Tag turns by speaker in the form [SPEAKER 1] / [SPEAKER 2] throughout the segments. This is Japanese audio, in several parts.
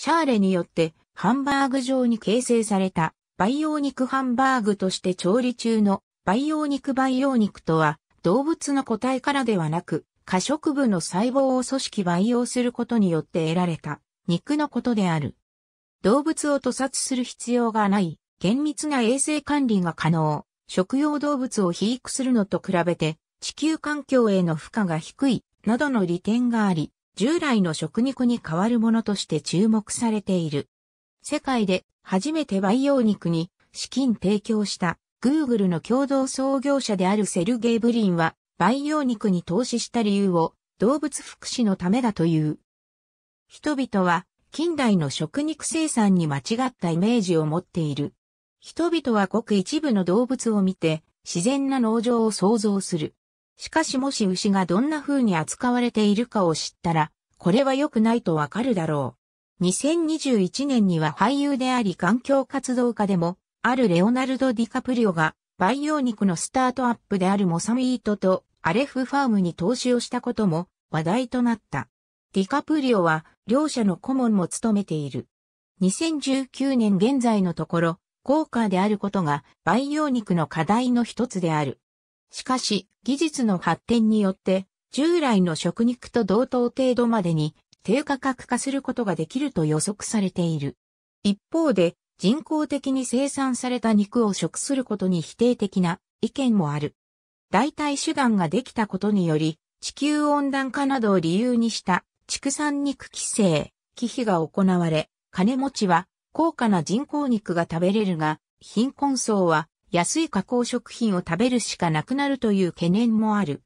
[SPEAKER 1] シャーレによってハンバーグ状に形成された培養肉ハンバーグとして調理中の培養肉培養肉とは動物の個体からではなく可食部の細胞を組織培養することによって得られた肉のことである。動物を屠殺する必要がない厳密な衛生管理が可能。食用動物を肥育するのと比べて地球環境への負荷が低いなどの利点があり、従来の食肉に代わるものとして注目されている。世界で初めて培養肉に資金提供した Google の共同創業者であるセルゲイ・ブリンは培養肉に投資した理由を動物福祉のためだという。人々は近代の食肉生産に間違ったイメージを持っている。人々はごく一部の動物を見て自然な農場を想像する。しかしもし牛がどんな風に扱われているかを知ったら、これは良くないとわかるだろう。2021年には俳優であり環境活動家でも、あるレオナルド・ディカプリオが、培養肉のスタートアップであるモサミートとアレフファームに投資をしたことも話題となった。ディカプリオは両者の顧問も務めている。2019年現在のところ、高価であることが培養肉の課題の一つである。しかし、技術の発展によって、従来の食肉と同等程度までに低価格化することができると予測されている。一方で、人工的に生産された肉を食することに否定的な意見もある。代替手段ができたことにより、地球温暖化などを理由にした畜産肉規制、忌避が行われ、金持ちは高価な人工肉が食べれるが、貧困層は安い加工食品を食べるしかなくなるという懸念もある。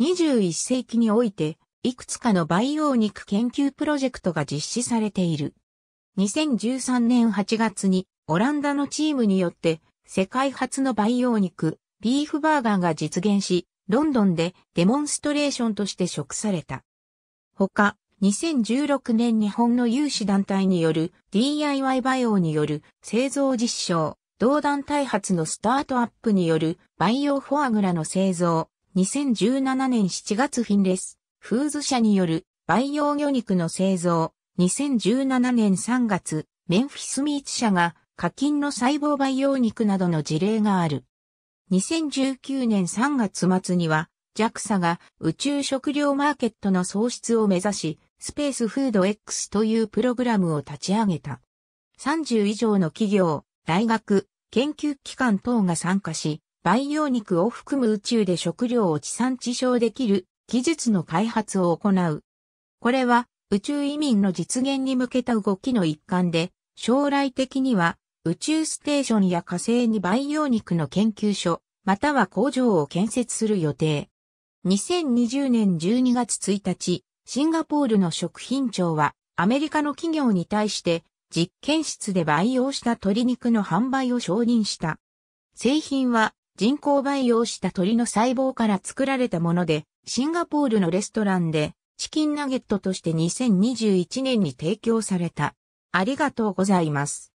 [SPEAKER 1] 21世紀において、いくつかの培養肉研究プロジェクトが実施されている。2013年8月に、オランダのチームによって、世界初の培養肉、ビーフバーガーが実現し、ロンドンでデモンストレーションとして食された。他、2016年日本の有志団体による DIY 培養による製造実証、同団体発のスタートアップによる培養フォアグラの製造、2017年7月フィンレス、フーズ社による培養魚肉の製造、2017年3月、メンフィスミーツ社が課金の細胞培養肉などの事例がある。2019年3月末には、JAXA が宇宙食料マーケットの創出を目指し、スペースフード X というプログラムを立ち上げた。30以上の企業、大学、研究機関等が参加し、培養肉を含む宇宙で食料を地産地消できる技術の開発を行う。これは宇宙移民の実現に向けた動きの一環で、将来的には宇宙ステーションや火星に培養肉の研究所、または工場を建設する予定。2020年12月1日、シンガポールの食品庁はアメリカの企業に対して実験室で培養した鶏肉の販売を承認した。製品は人工培養した鳥の細胞から作られたもので、シンガポールのレストランでチキンナゲットとして2021年に提供された。ありがとうございます。